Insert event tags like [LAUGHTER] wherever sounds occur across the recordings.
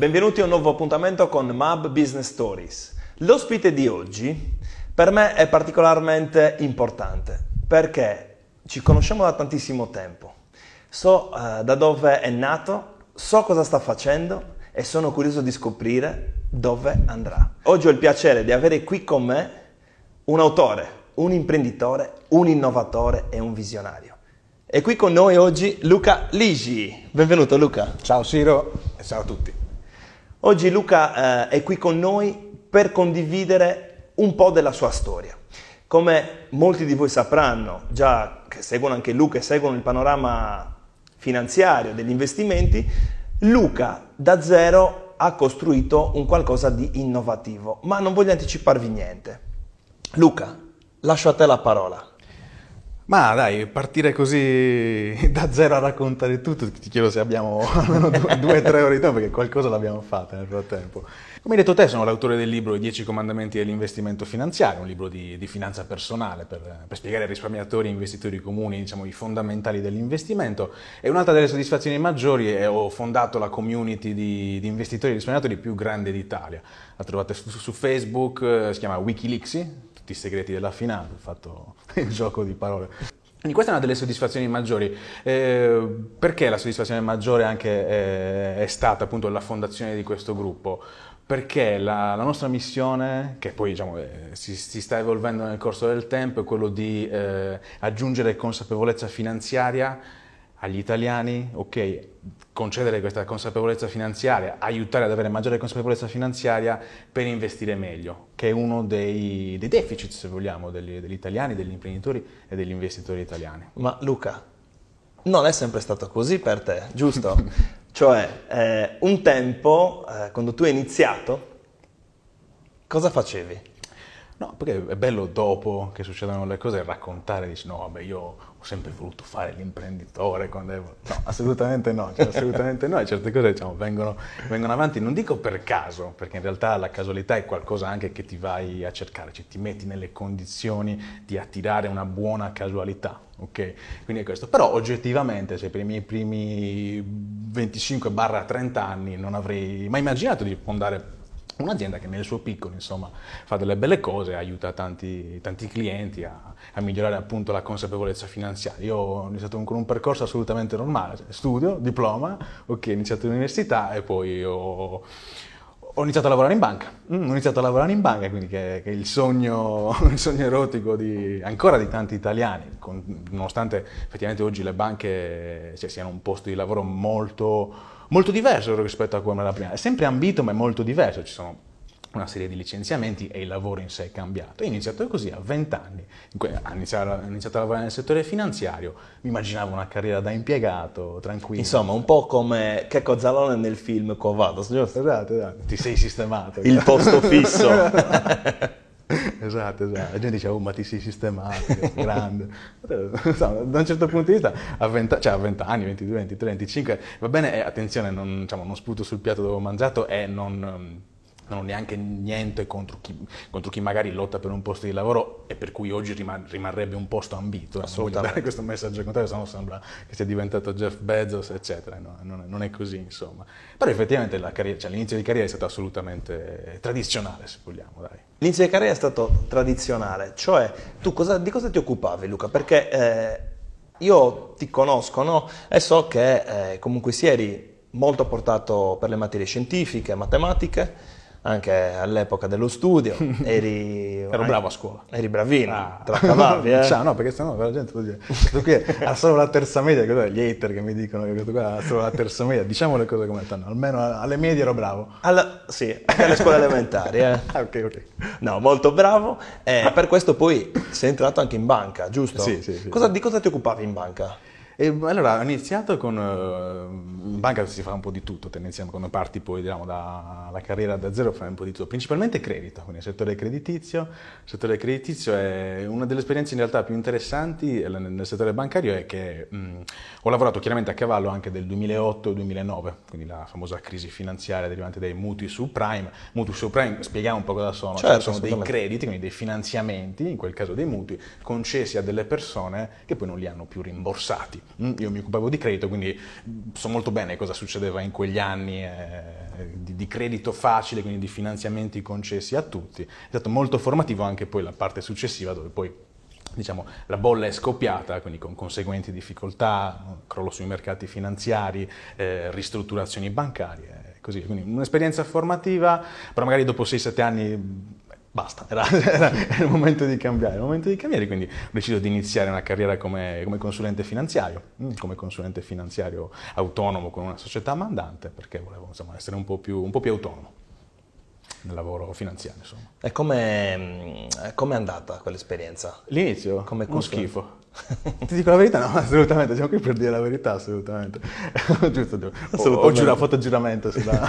benvenuti a un nuovo appuntamento con Mab Business Stories. L'ospite di oggi per me è particolarmente importante perché ci conosciamo da tantissimo tempo, so uh, da dove è nato, so cosa sta facendo e sono curioso di scoprire dove andrà. Oggi ho il piacere di avere qui con me un autore, un imprenditore, un innovatore e un visionario. E qui con noi oggi Luca Ligi. Benvenuto Luca. Ciao Ciro e ciao a tutti. Oggi Luca eh, è qui con noi per condividere un po' della sua storia. Come molti di voi sapranno, già che seguono anche Luca e seguono il panorama finanziario degli investimenti, Luca da zero ha costruito un qualcosa di innovativo, ma non voglio anticiparvi niente. Luca, lascio a te la parola. Ma dai, partire così [LAUGHS] da zero a raccontare tutto, ti chiedo se abbiamo almeno [LAUGHS] due o tre ore di tempo, perché qualcosa l'abbiamo fatta nel frattempo. Come hai detto te, sono l'autore del libro I Dieci Comandamenti dell'Investimento Finanziario, un libro di, di finanza personale per, per, spiegare ai risparmiatori e investitori comuni diciamo, i fondamentali dell'investimento. E un'altra delle soddisfazioni maggiori è che ho fondato la community di, di investitori e risparmiatori più grande d'Italia. La trovate su, su Facebook, eh, si chiama Wikileaks, tutti i segreti della finale, ho fatto [LAUGHS] il gioco di parole. Quindi questa è una delle soddisfazioni maggiori. Eh, perché la soddisfazione maggiore anche è, eh, è stata appunto la fondazione di questo gruppo? perché la, la, nostra missione, che poi diciamo, eh, si, si, sta evolvendo nel corso del tempo, è quello di eh, aggiungere consapevolezza finanziaria agli italiani, ok, concedere questa consapevolezza finanziaria, aiutare ad avere maggiore consapevolezza finanziaria per investire meglio, che è uno dei, dei deficit, se vogliamo, degli, degli italiani, degli imprenditori e degli investitori italiani. Ma Luca, non è sempre stato così per te, giusto? [LAUGHS] cioè, eh, un tempo, eh, quando tu hai iniziato, cosa facevi? No, perché è bello dopo che succedono le cose raccontare, dici no, vabbè, io ho sempre voluto fare l'imprenditore quando ero... No, assolutamente no, cioè, assolutamente no, e certe cose diciamo, vengono, vengono, avanti, non dico per caso, perché in realtà la casualità è qualcosa anche che ti vai a cercare, cioè ti metti nelle condizioni di attirare una buona casualità, ok? Quindi è questo, però oggettivamente se per i miei primi 25-30 anni non avrei mai immaginato di fondare Un'azienda che nel suo piccolo insomma, fa delle belle cose, aiuta tanti, tanti clienti a, a, migliorare appunto la consapevolezza finanziaria. Io ho iniziato con un percorso assolutamente normale, cioè studio, diploma, ok, ho iniziato l'università e poi ho, ho iniziato a lavorare in banca. Mm, ho iniziato a lavorare in banca, quindi che, che il, sogno, [LAUGHS] il, sogno, erotico di, ancora di tanti italiani, con, nonostante effettivamente oggi le banche cioè, siano un posto di lavoro molto molto diverso rispetto a come era prima. È sempre ambito, ma è molto diverso. Ci sono una serie di licenziamenti e il lavoro in sé è cambiato. Ho iniziato così a 20 anni, ho iniziato a lavorare nel settore finanziario, mi immaginavo una carriera da impiegato, tranquillo. Insomma, un po' come Checco Zalone nel film Covados, giusto? Esatto, esatto. Ti sei sistemato. il posto fisso. [LAUGHS] esatto, esatto. La gente dice, oh, ma ti sei sistemato, grande. [LAUGHS] da un certo punto di vista, a 20, cioè a 20 anni, 22, 23, 25, va bene, eh, attenzione, non, diciamo, non sputo sul piatto dove ho mangiato e non non neanche niente contro chi, contro chi, magari lotta per un posto di lavoro e per cui oggi riman- rimarrebbe un posto ambito. Eh, assolutamente. Dare questo messaggio contrario, se no sembra che sia diventato Jeff Bezos, eccetera. No, non, non, è così, insomma. Però effettivamente carriera, cioè, l'inizio di carriera è stato assolutamente eh, tradizionale, se vogliamo, dai. L'inizio di carriera è stato tradizionale, cioè tu cosa, di cosa ti occupavi, Luca? Perché eh, io ti conosco, no? E so che eh, comunque si eri molto portato per le materie scientifiche, matematiche, anche all'epoca dello studio, [LAUGHS] eri... Ero bravo a scuola. Eri bravino, ah. traccabavi, eh? [LAUGHS] Cioè, no, perché sennò la gente può dire, questo qui ha solo la terza media, cosa, gli hater che mi dicono che questo qua ha solo la terza media, diciamo le cose come stanno, almeno alle medie ero bravo. Alla... Sì, anche alle scuole elementari, eh? [LAUGHS] Ah, ok, ok. No, molto bravo, eh, per questo poi sei entrato anche in banca, giusto? Sì, sì. sì cosa, sì. Di cosa ti occupavi in banca? E allora ho iniziato con... Eh, in banca si fa un po' di tutto, tendenzialmente quando parti poi diciamo, dalla carriera da zero fai un po' di tutto, principalmente credito, quindi il settore creditizio. Il settore creditizio è una delle esperienze in realtà più interessanti eh, nel settore bancario è che mh, mm, ho lavorato chiaramente a cavallo anche del 2008-2009, quindi la famosa crisi finanziaria derivante dai mutui subprime. Mutui subprime, spieghiamo un po' cosa sono, cioè, certo, cioè, sono dei crediti, quindi dei finanziamenti, in quel caso dei mutui, concessi a delle persone che poi non li hanno più rimborsati. Mm, io mi occupavo di credito, quindi so molto bene cosa succedeva in quegli anni eh, di, di, credito facile, quindi di finanziamenti concessi a tutti. È stato molto formativo anche poi la parte successiva dove poi diciamo, la bolla è scoppiata, quindi con conseguenti difficoltà, crollo sui mercati finanziari, eh, ristrutturazioni bancarie. Così, quindi un'esperienza formativa, però magari dopo 6-7 anni basta, era, [LAUGHS] era, era, il momento di cambiare, il momento di cambiare, quindi ho deciso di iniziare una carriera come, come, consulente finanziario, mm, come consulente finanziario autonomo con una società mandante, perché volevo insomma, essere un po, più, un po' più autonomo nel lavoro finanziario. Insomma. E come mm, è andata quell'esperienza? L'inizio? Come uno schifo. [LAUGHS] Ti dico la verità? No, [LAUGHS] assolutamente, siamo qui per dire la verità, assolutamente. [LAUGHS] Giusto, giusto. Ho giurato, fatto giuramento sulla,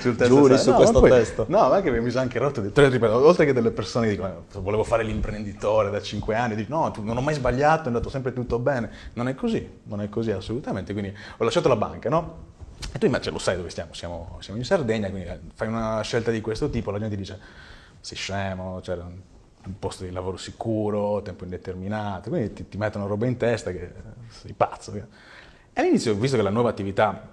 sul testo. Giuri su no, questo poi, testo. No, ma anche mi sono anche rotto, ripeto, oltre che delle persone che dicono eh, volevo fare l'imprenditore da 5 anni, dico no, non ho mai sbagliato, è andato sempre tutto bene. Non è così, non è così assolutamente. Quindi ho lasciato la banca, no? E tu invece lo sai dove stiamo, siamo, siamo in Sardegna, quindi eh, fai una scelta di questo tipo, la gente dice sei scemo, cioè un posto di lavoro sicuro, tempo indeterminato, quindi ti, ti mettono roba in testa che eh, sei pazzo. E all'inizio, visto che la nuova attività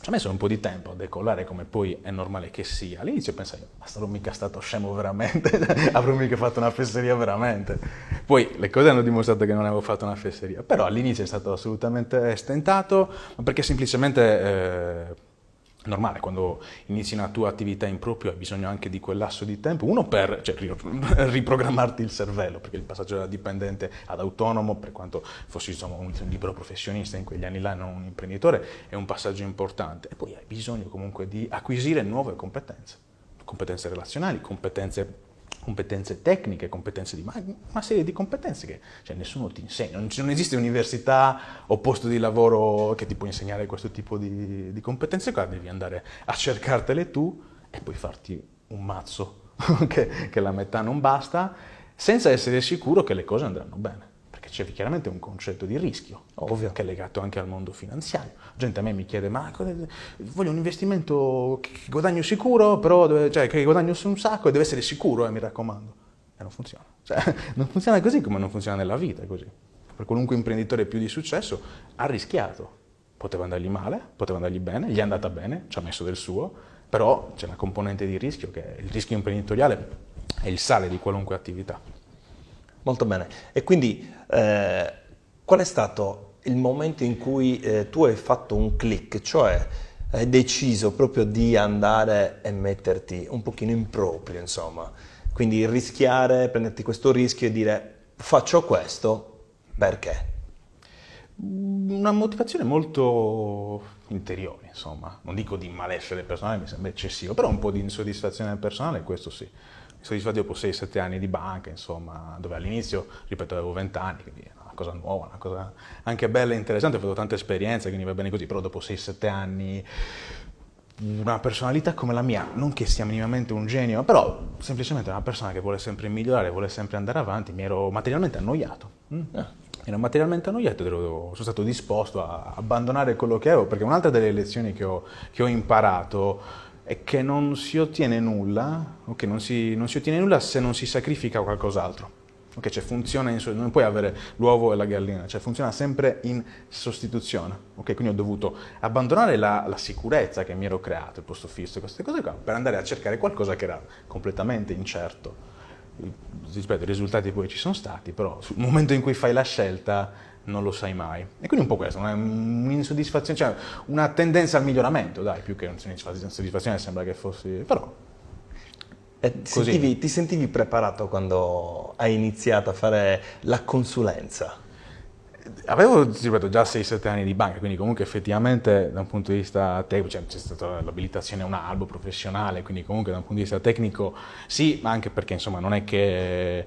ci ha messo un po' di tempo a decollare come poi è normale che sia, all'inizio pensai, ma sarò mica stato scemo veramente, [LAUGHS] avrò mica fatto una fesseria veramente. Poi le cose hanno dimostrato che non avevo fatto una fesseria, però all'inizio è stato assolutamente stentato, ma perché semplicemente... Eh, normale, quando inizi una tua attività in proprio hai bisogno anche di quel lasso di tempo, uno per cioè, [LAUGHS] riprogrammarti il cervello, perché il passaggio da dipendente ad autonomo, per quanto fossi insomma, un libero professionista in quegli anni là, non un imprenditore, è un passaggio importante. E poi hai bisogno comunque di acquisire nuove competenze, competenze relazionali, competenze competenze tecniche, competenze di ma una serie di competenze che cioè, nessuno ti insegna, non, non, esiste università o posto di lavoro che ti può insegnare questo tipo di, di competenze qua, devi andare a cercartele tu e poi farti un mazzo, [LAUGHS] che, che la metà non basta, senza essere sicuro che le cose andranno bene c'è chiaramente un concetto di rischio, ovvio, che è legato anche al mondo finanziario. La gente a me mi chiede, ma voglio un investimento che guadagno sicuro, però deve, cioè, che guadagno su un sacco e deve essere sicuro, eh, mi raccomando. E non funziona. Cioè, [LAUGHS] non funziona così come non funziona nella vita, così. Per qualunque imprenditore più di successo ha rischiato. Poteva andargli male, poteva andargli bene, gli è andata bene, ci ha messo del suo, però c'è una componente di rischio che è il rischio imprenditoriale è il sale di qualunque attività. Molto bene. E quindi eh, qual è stato il momento in cui eh, tu hai fatto un click, cioè hai deciso proprio di andare e metterti un pochino in proprio, insomma. Quindi rischiare, prenderti questo rischio e dire faccio questo perché? Una motivazione molto interiore, insomma. Non dico di malessere personale, mi sembra eccessivo, però un po' di insoddisfazione personale, questo sì soddisfatto dopo 6-7 anni di banca, insomma, dove all'inizio, ripeto, avevo 20 anni, quindi è una cosa nuova, una cosa anche bella e interessante, ho fatto tante esperienze, quindi va bene così, però dopo 6-7 anni una personalità come la mia, non che sia minimamente un genio, però semplicemente una persona che vuole sempre migliorare, vuole sempre andare avanti, mi ero materialmente annoiato. Mm? Ah. Ero materialmente annoiato e sono stato disposto a abbandonare quello che avevo, perché un'altra delle lezioni che ho, che ho imparato è che non si ottiene nulla, okay, non, si, non si ottiene nulla se non si sacrifica qualcos'altro. Ok, cioè funziona in, non puoi avere l'uovo e la gallina, cioè funziona sempre in sostituzione. Ok, quindi ho dovuto abbandonare la, la sicurezza che mi ero creato, il posto fisso, queste cose qua, per andare a cercare qualcosa che era completamente incerto. Rispetto, i risultati poi ci sono stati, però sul momento in cui fai la scelta non lo sai mai. E quindi un po' questo, un'insoddisfazione, cioè una tendenza al miglioramento, dai, più che un'insoddisfazione, sembra che fossi... però... Eh, ti, sentivi, ti sentivi preparato quando hai iniziato a fare la consulenza? avevo ripeto, già 6-7 anni di banca, quindi comunque effettivamente da un punto di vista tecnico, cioè c'è stata l'abilitazione a un albo professionale, quindi comunque da un punto di vista tecnico sì, ma anche perché insomma non è che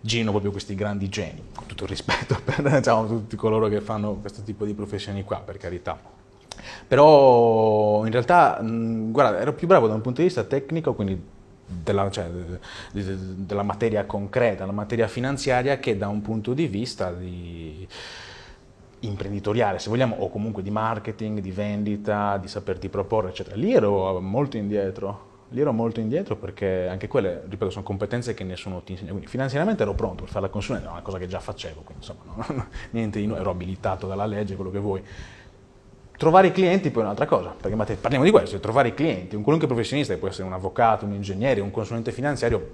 Gino proprio questi grandi geni, con tutto il rispetto [LAUGHS] per diciamo, tutti coloro che fanno questo tipo di professioni qua, per carità. Però in realtà, mh, guarda, ero più bravo da un punto di vista tecnico, quindi della, cioè, della, materia concreta, la materia finanziaria, che da un punto di vista di imprenditoriale, se vogliamo, o comunque di marketing, di vendita, di saperti proporre, eccetera. Lì ero molto indietro. Lì ero molto indietro perché anche quelle, ripeto, sono competenze che nessuno ti insegna. Quindi finanziariamente ero pronto per fare la consulenza, era una cosa che già facevo, quindi insomma, no, no, [LAUGHS] niente di nuovo, ero abilitato dalla legge, quello che vuoi. Trovare i clienti poi è un'altra cosa, perché ma te, parliamo di questo, trovare i clienti, un qualunque professionista, che può essere un avvocato, un ingegnere, un consulente finanziario,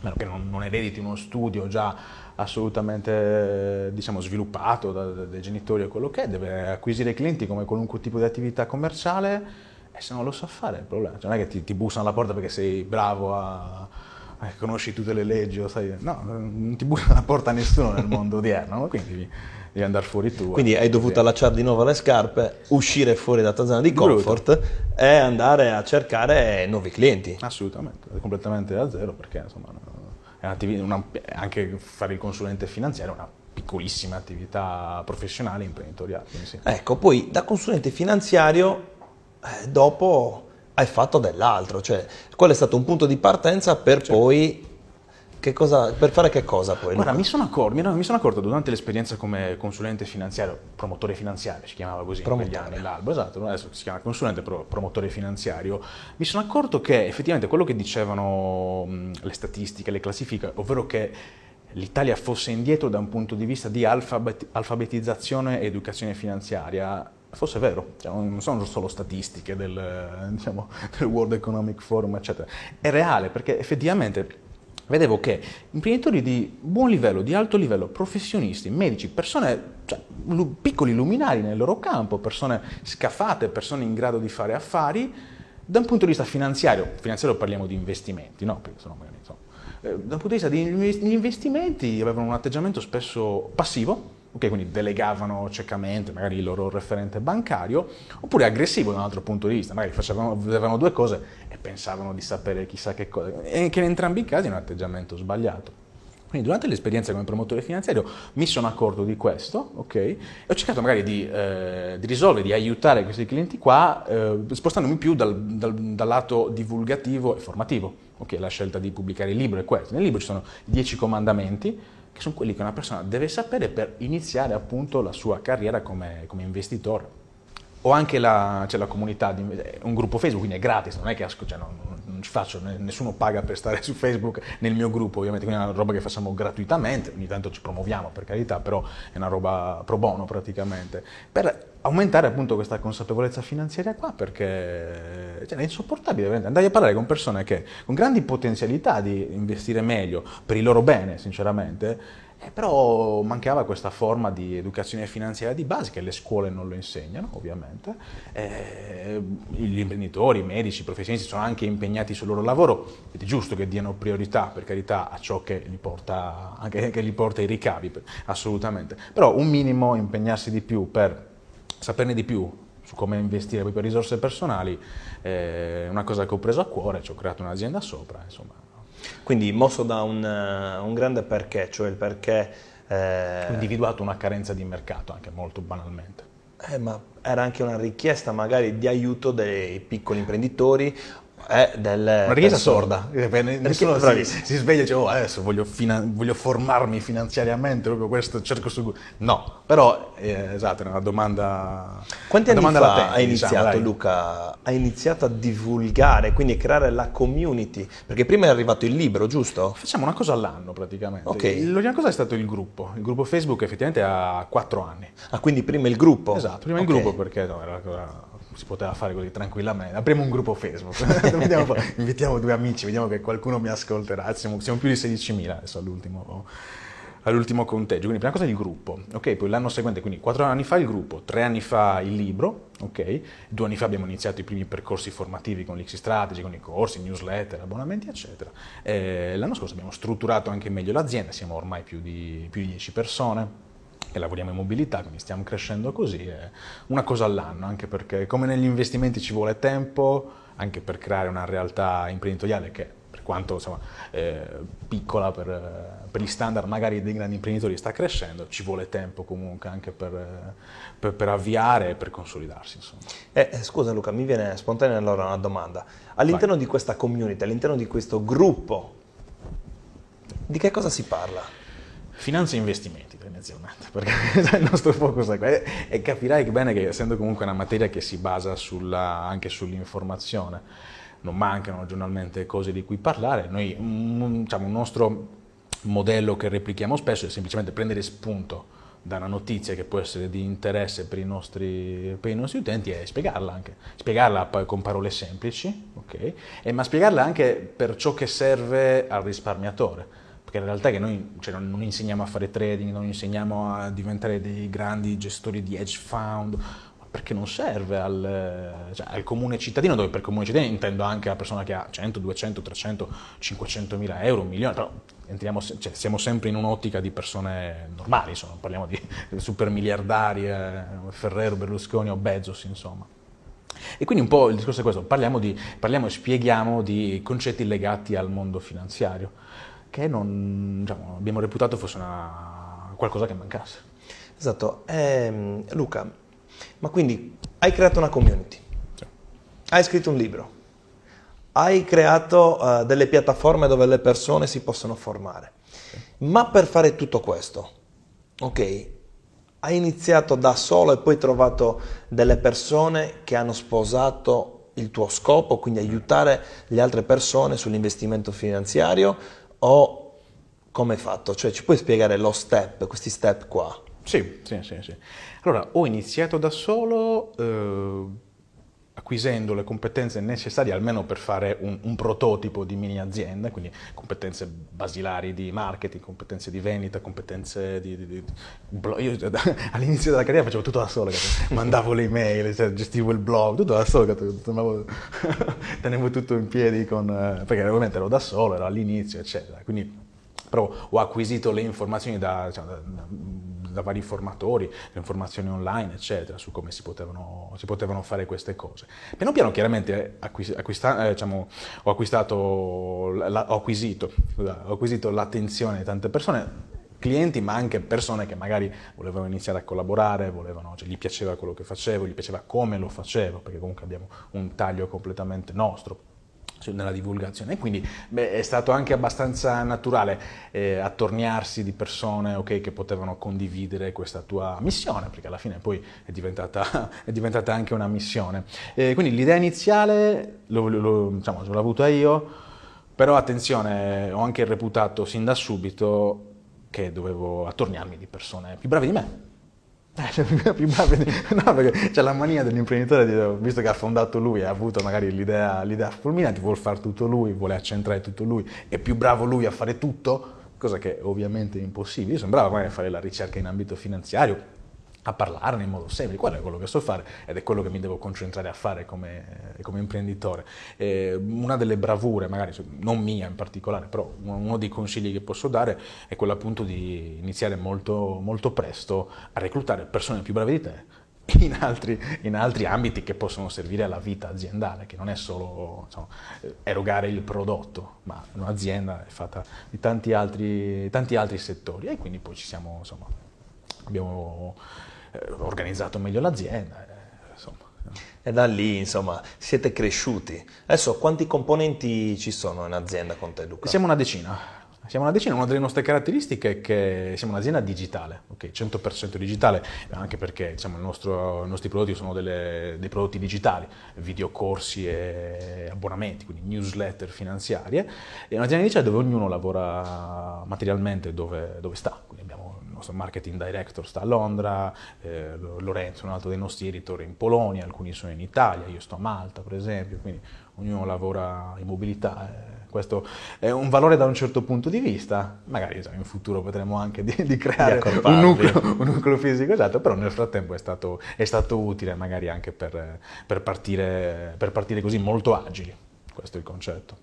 meno che non, non erediti uno studio già assolutamente diciamo, sviluppato da, da, dai genitori o quello che è, deve acquisire clienti come qualunque tipo di attività commerciale, e eh, se non lo sa fare è il problema. Cioè, non è che ti, ti bussano alla porta perché sei bravo a, a conosci tutte le leggi, o sai, no, non ti bussano alla porta nessuno nel mondo [LAUGHS] odierno, quindi devi andare fuori tu. Quindi eh. hai dovuto allacciare di nuovo le scarpe, uscire fuori dalla tua zona di comfort Brutto. e andare a cercare nuovi clienti. Assolutamente, completamente da zero perché insomma una, anche fare il consulente finanziario è una piccolissima attività professionale imprenditoriale. Sì. Ecco, poi da consulente finanziario eh, dopo hai fatto dell'altro, cioè quello è stato un punto di partenza per certo. poi Cosa, per fare che cosa poi? Guarda, mi sono, accorto, mi sono, accorto, durante l'esperienza come consulente finanziario, promotore finanziario si chiamava così promotore. in quegli esatto, adesso si chiama consulente, però promotore finanziario, mi sono accorto che effettivamente quello che dicevano le statistiche, le classifiche, ovvero che l'Italia fosse indietro da un punto di vista di alfabet- alfabetizzazione e educazione finanziaria, fosse vero, cioè, non sono solo statistiche del, eh, diciamo, [LAUGHS] del World Economic Forum, eccetera, è reale perché effettivamente vedevo che imprenditori di buon livello, di alto livello, professionisti, medici, persone, cioè, piccoli luminari nel loro campo, persone scafate, persone in grado di fare affari, da un punto di vista finanziario, finanziario parliamo di investimenti, no? Perché sono magari, insomma, eh, da un punto di vista degli investimenti avevano un atteggiamento spesso passivo, okay, quindi delegavano ciecamente magari il loro referente bancario, oppure aggressivo da un altro punto di vista, magari facevano, vedevano due cose e pensavano di sapere chissà che cosa, e che in entrambi i casi è un atteggiamento sbagliato. Quindi durante l'esperienza come promotore finanziario mi sono accorto di questo, ok? E ho cercato magari di, eh, di risolvere, di aiutare questi clienti qua, eh, spostandomi più dal, dal, dal, lato divulgativo e formativo. Ok, la scelta di pubblicare il libro è questa. Nel libro ci sono dieci comandamenti, che sono quelli che una persona deve sapere per iniziare appunto la sua carriera come, come investitore. O anche la, cioè la comunità, di, eh, un gruppo Facebook, quindi è gratis, non è che cioè, non, non ci faccio, nessuno paga per stare [LAUGHS] su Facebook nel mio gruppo, ovviamente, quindi è una roba che facciamo gratuitamente, ogni tanto ci promuoviamo per carità, però è una roba pro bono praticamente, per aumentare appunto questa consapevolezza finanziaria qua perché cioè, è insopportabile veramente andare a parlare con persone che con grandi potenzialità di investire meglio per il loro bene sinceramente eh, però mancava questa forma di educazione finanziaria di base che le scuole non lo insegnano ovviamente, eh, gli imprenditori, i medici, i professionisti sono anche impegnati sul loro lavoro ed è giusto che diano priorità per carità a ciò che gli porta, anche, che gli porta i ricavi, assolutamente, però un minimo impegnarsi di più per saperne di più su come investire poi per risorse personali, eh, è eh, una cosa che ho preso a cuore, ci ho creato un'azienda sopra, insomma quindi mosso da un, eh, un grande perché, cioè il perché... Eh, individuato una carenza di mercato anche molto banalmente. Eh, ma era anche una richiesta magari di aiuto dei piccoli imprenditori è del... Una richiesta sorda, eh, nessuno si, si, sveglia e dice oh adesso voglio, finan- voglio, formarmi finanziariamente, proprio questo cerco su... No, però eh, esatto, è una domanda... Quanti una anni domanda fa hai diciamo, iniziato diciamo, Luca? Hai iniziato a divulgare, quindi a creare la community, perché prima è arrivato il libro, giusto? Facciamo una cosa all'anno praticamente. Okay. L'ultima cosa è stato il gruppo, il gruppo Facebook effettivamente ha 4 anni. Ah, quindi prima il gruppo? Esatto, prima okay. il gruppo perché no, era una cosa si poteva fare così tranquillamente. Apriamo un gruppo Facebook, [LAUGHS] vediamo, invitiamo due amici, vediamo che qualcuno mi ascolterà. Siamo, siamo più di 16.000 adesso all'ultimo, all'ultimo conteggio. Quindi prima cosa il gruppo, ok? Poi l'anno seguente, quindi quattro anni fa il gruppo, tre anni fa il libro, ok? Due anni fa abbiamo iniziato i primi percorsi formativi con l'X Strategy, con i corsi, newsletter, abbonamenti, eccetera. E eh, l'anno scorso abbiamo strutturato anche meglio l'azienda, siamo ormai più di, più di 10 persone e lavoriamo in mobilità, quindi stiamo crescendo così, una cosa all'anno, anche perché come negli investimenti ci vuole tempo, anche per creare una realtà imprenditoriale che per quanto insomma, eh, piccola per, eh, per, gli standard magari dei grandi imprenditori sta crescendo, ci vuole tempo comunque anche per, eh, per, per avviare e per consolidarsi. Eh, eh, scusa Luca, mi viene spontanea allora una domanda. All'interno Vai. di questa community, all'interno di questo gruppo, di che cosa si parla? Finanza e investimenti, tendenzialmente, perché [LAUGHS] il nostro focus è quello. E capirai bene che essendo comunque una materia che si basa sulla, anche sull'informazione, non mancano giornalmente cose di cui parlare, noi mm, mm, diciamo, un nostro modello che replichiamo spesso è semplicemente prendere spunto da una notizia che può essere di interesse per i nostri, per i nostri utenti e spiegarla anche, spiegarla con parole semplici, okay? e, ma spiegarla anche per ciò che serve al risparmiatore perché in realtà è che noi cioè, non, non insegniamo a fare trading, non insegniamo a diventare dei grandi gestori di hedge fund, perché non serve al, cioè, al, comune cittadino, dove per comune cittadino intendo anche la persona che ha 100, 200, 300, 500 mila euro, un milione, però entriamo, cioè, siamo sempre in un'ottica di persone normali, insomma, parliamo di [LAUGHS] super miliardari, eh, Ferrero, Berlusconi o Bezos, insomma. E quindi un po' il discorso è questo, parliamo, di, parliamo e spieghiamo di concetti legati al mondo finanziario che non diciamo, abbiamo reputato fosse una, qualcosa che mancasse. Esatto. Eh, Luca, ma quindi hai creato una community, sì. hai scritto un libro, hai creato uh, delle piattaforme dove le persone si possono formare, sì. ma per fare tutto questo, ok, hai iniziato da solo e poi hai trovato delle persone che hanno sposato il tuo scopo, quindi mm. aiutare le altre persone sull'investimento finanziario, o come hai fatto? Cioè ci puoi spiegare lo step, questi step qua? Sì, sì, sì. sì. Allora, ho iniziato da solo... Eh acquisendo le competenze necessarie almeno per fare un, un, prototipo di mini azienda, quindi competenze basilari di marketing, competenze di vendita, competenze di... di, di io [LAUGHS] all'inizio della carriera facevo tutto da solo, mandavo le email, cioè, gestivo il blog, tutto da solo, tenevo, [LAUGHS] tenevo tutto in piedi con, eh, perché ovviamente ero da solo, ero all'inizio, eccetera. Quindi però ho acquisito le informazioni da, cioè, da da vari informatori, le informazioni online, eccetera, su come si potevano, si potevano fare queste cose. Piano piano chiaramente acquista, eh, diciamo, ho, acquistato, la, ho, acquisito, ho acquisito l'attenzione di tante persone, clienti, ma anche persone che magari volevano iniziare a collaborare, volevano, cioè, gli piaceva quello che facevo, gli piaceva come lo facevo, perché comunque abbiamo un taglio completamente nostro nella divulgazione e quindi beh, è stato anche abbastanza naturale eh, attorniarsi di persone okay, che potevano condividere questa tua missione, perché alla fine poi è diventata, [LAUGHS] è diventata anche una missione. Eh, quindi l'idea iniziale lo, lo, diciamo, l'ho avuta io, però attenzione, ho anche reputato sin da subito che dovevo attorniarmi di persone più brave di me, eh, cioè, [LAUGHS] [LAUGHS] no, perché c'è la mania dell'imprenditore, visto che ha fondato lui, ha avuto magari l'idea, l'idea fulminante, vuole fare tutto lui, vuole accentrare tutto lui, è più bravo lui a fare tutto, cosa che ovviamente è impossibile. Io sembrava bravo magari fare la ricerca in ambito finanziario, a parlarne in modo semplice, è quello che so fare ed è quello che mi devo concentrare a fare come, come imprenditore. Eh, una delle bravure, magari non mia in particolare, però uno dei consigli che posso dare è quello appunto di iniziare molto, molto presto a reclutare persone più brave di te in altri, in altri, ambiti che possono servire alla vita aziendale, che non è solo insomma, erogare il prodotto, ma un'azienda è fatta di tanti altri, tanti altri settori e quindi poi ci siamo, insomma, abbiamo eh, organizzato meglio l'azienda. Eh, e da lì, insomma, siete cresciuti. Adesso, quanti componenti ci sono in azienda con te, Luca? Siamo una decina. Siamo una decina, una delle nostre caratteristiche è che siamo un'azienda digitale, okay, 100% digitale, anche perché diciamo, nostro, i nostri prodotti sono delle, dei prodotti digitali, videocorsi e abbonamenti, quindi newsletter finanziarie. È un'azienda digitale dove ognuno lavora materialmente dove, dove sta, quindi nostro marketing director sta a Londra, eh, Lorenzo, un altro dei nostri editor in Polonia, alcuni sono in Italia, io sto a Malta per esempio, quindi ognuno lavora in mobilità. Eh, questo è un valore da un certo punto di vista, magari in futuro potremo anche di, di creare di un, nucleo, un, nucleo, fisico esatto, però nel frattempo è stato, è stato utile magari anche per, per, partire, per, partire, così molto agili, questo è il concetto.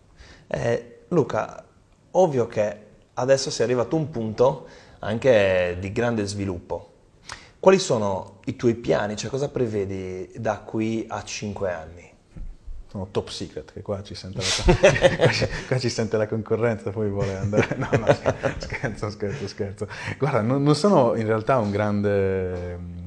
Eh, Luca, ovvio che adesso sei arrivato a un punto anche di grande sviluppo. Quali sono i tuoi piani? Cioè cosa prevedi da qui a 5 anni? Sono top secret, che qua ci sente la, [LAUGHS] qua ci, qua ci sente la concorrenza, poi vuole andare... No, no, scherzo, scherzo, scherzo. Guarda, non, non sono in realtà un grande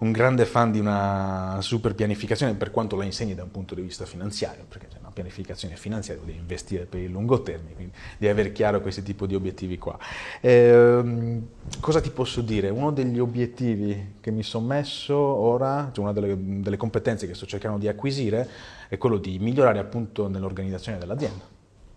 un grande fan di una super pianificazione per quanto la insegni da un punto di vista finanziario, perché c'è cioè, una pianificazione finanziaria, devi investire per il lungo termine, quindi devi avere chiaro questi tipi di obiettivi qua. Eh, cosa ti posso dire? Uno degli obiettivi che mi sono messo ora, cioè una delle, delle competenze che sto cercando di acquisire, è quello di migliorare appunto nell'organizzazione dell'azienda,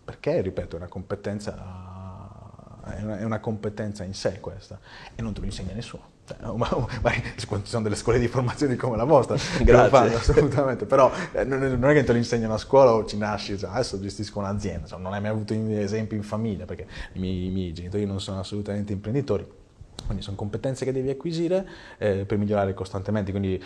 perché, ripeto, è una competenza, è una, è una competenza in sé questa e non te lo insegna nessuno cioè, ma, ma, oh, [LAUGHS] ci sono delle scuole di formazione come la vostra, [LAUGHS] Grazie. Fanno, assolutamente, però eh, non, non, è che te lo insegnano a scuola o ci nasci, cioè, adesso gestisco un'azienda, cioè, non hai mai avuto esempi in famiglia perché i miei, i miei genitori non sono assolutamente imprenditori, quindi sono competenze che devi acquisire eh, per migliorare costantemente, quindi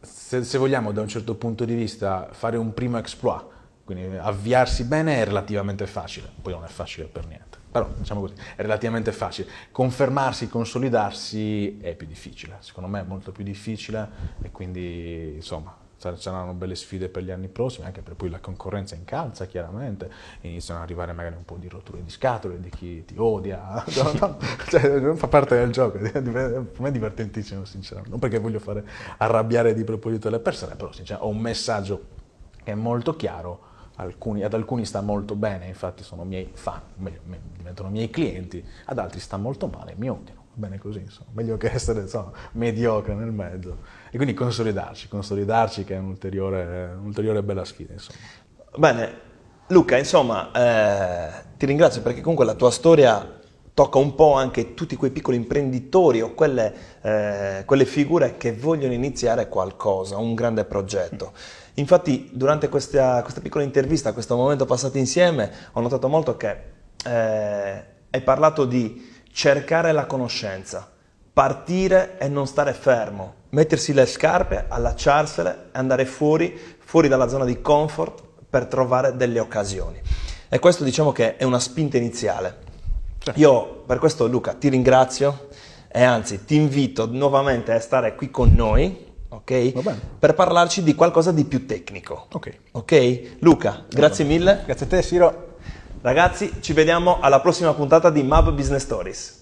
se, se vogliamo da un certo punto di vista fare un primo exploit, quindi avviarsi bene è relativamente facile, poi non è facile per niente però diciamo così, è relativamente facile. Confermarsi, consolidarsi è più difficile, secondo me è molto più difficile e quindi insomma saranno belle sfide per gli anni prossimi, anche per cui la concorrenza incalza chiaramente, iniziano ad arrivare magari un po' di rotture di scatole, di chi ti odia, [LAUGHS] no, no, cioè, non fa parte del gioco, [LAUGHS] per me è divertentissimo sinceramente, non perché voglio fare arrabbiare di proposito le persone, però sinceramente ho un messaggio che è molto chiaro, alcuni, ad alcuni sta molto bene, infatti sono miei fan, meglio, diventano miei clienti, ad altri sta molto male, mi odiano. Bene così, insomma, meglio che essere insomma, mediocre nel mezzo. E quindi consolidarci, consolidarci che è un'ulteriore, un'ulteriore bella sfida. Insomma. Bene, Luca, insomma, eh, ti ringrazio perché comunque la tua storia tocca un po' anche tutti quei piccoli imprenditori o quelle, eh, quelle figure che vogliono iniziare qualcosa, un grande progetto. Mm. Infatti durante questa, questa piccola intervista, questo momento passato insieme, ho notato molto che eh, hai parlato di cercare la conoscenza, partire e non stare fermo, mettersi le scarpe, allacciarsele e andare fuori, fuori dalla zona di comfort per trovare delle occasioni. E questo diciamo che è una spinta iniziale. Io per questo Luca ti ringrazio e anzi ti invito nuovamente a stare qui con noi ok? Per parlarci di qualcosa di più tecnico. Ok. okay? Luca, grazie mille. Grazie a te, Ciro. Ragazzi, ci vediamo alla prossima puntata di Mab Business Stories.